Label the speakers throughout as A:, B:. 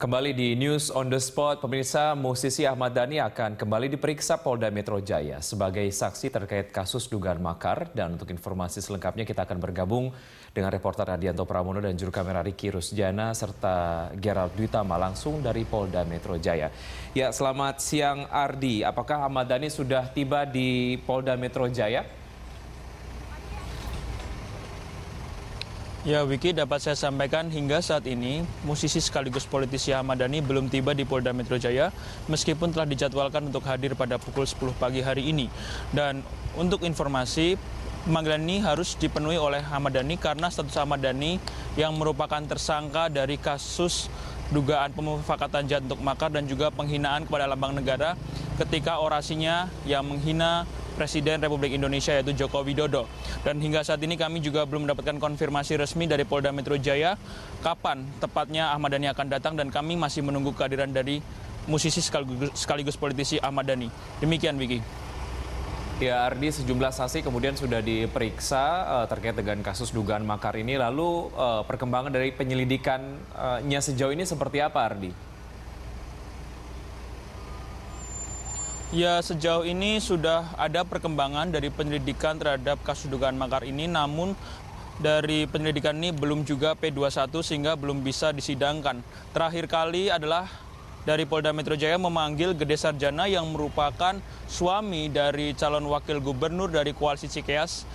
A: Kembali di News on the Spot, pemirsa musisi Ahmad Dhani akan kembali diperiksa Polda Metro Jaya sebagai saksi terkait kasus dugaan makar. Dan untuk informasi selengkapnya kita akan bergabung dengan reporter Adianto Pramono dan juru kamera Riki Rusjana serta Gerald Duitama langsung dari Polda Metro Jaya. Ya, selamat siang Ardi. Apakah Ahmad Dhani sudah tiba di Polda Metro Jaya?
B: Ya Wiki dapat saya sampaikan hingga saat ini musisi sekaligus politisi Ahmad Dhani belum tiba di Polda Metro Jaya meskipun telah dijadwalkan untuk hadir pada pukul 10 pagi hari ini. Dan untuk informasi pemanggilan ini harus dipenuhi oleh Ahmad Dhani karena status Ahmad Dhani yang merupakan tersangka dari kasus dugaan pemufakatan jahat untuk makar dan juga penghinaan kepada lambang negara ketika orasinya yang menghina Presiden Republik Indonesia yaitu Joko Widodo. Dan hingga saat ini kami juga belum mendapatkan konfirmasi resmi dari Polda Metro Jaya kapan tepatnya Ahmad Dhani akan datang dan kami masih menunggu kehadiran dari musisi sekaligus, sekaligus politisi Ahmad Dhani. Demikian Vicky.
A: Ya Ardi, sejumlah saksi kemudian sudah diperiksa uh, terkait dengan kasus dugaan makar ini. Lalu uh, perkembangan dari penyelidikannya sejauh ini seperti apa Ardi?
B: Ya, sejauh ini sudah ada perkembangan dari penyelidikan terhadap kasus dugaan makar ini, namun dari penyelidikan ini belum juga P21 sehingga belum bisa disidangkan. Terakhir kali adalah dari Polda Metro Jaya memanggil Gede Sarjana yang merupakan suami dari calon wakil gubernur dari koalisi Cikeas,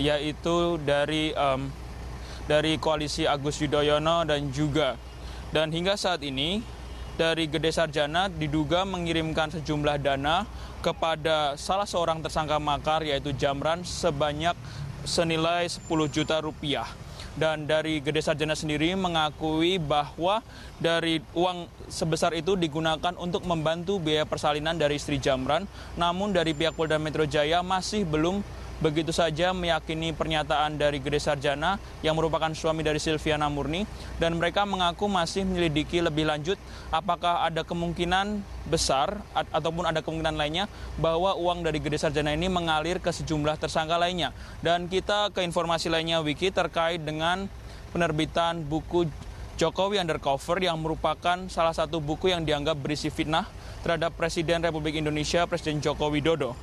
B: yaitu dari um, dari koalisi Agus Yudhoyono dan juga dan hingga saat ini dari Gede Sarjana diduga mengirimkan sejumlah dana kepada salah seorang tersangka makar yaitu Jamran sebanyak senilai 10 juta rupiah. Dan dari Gede Sarjana sendiri mengakui bahwa dari uang sebesar itu digunakan untuk membantu biaya persalinan dari istri Jamran. Namun dari pihak Polda Metro Jaya masih belum begitu saja meyakini pernyataan dari Gede Sarjana yang merupakan suami dari Silviana Murni dan mereka mengaku masih menyelidiki lebih lanjut apakah ada kemungkinan besar ataupun ada kemungkinan lainnya bahwa uang dari Gede Sarjana ini mengalir ke sejumlah tersangka lainnya. Dan kita ke informasi lainnya Wiki terkait dengan penerbitan buku Jokowi Undercover yang merupakan salah satu buku yang dianggap berisi fitnah terhadap Presiden Republik Indonesia Presiden Joko Widodo.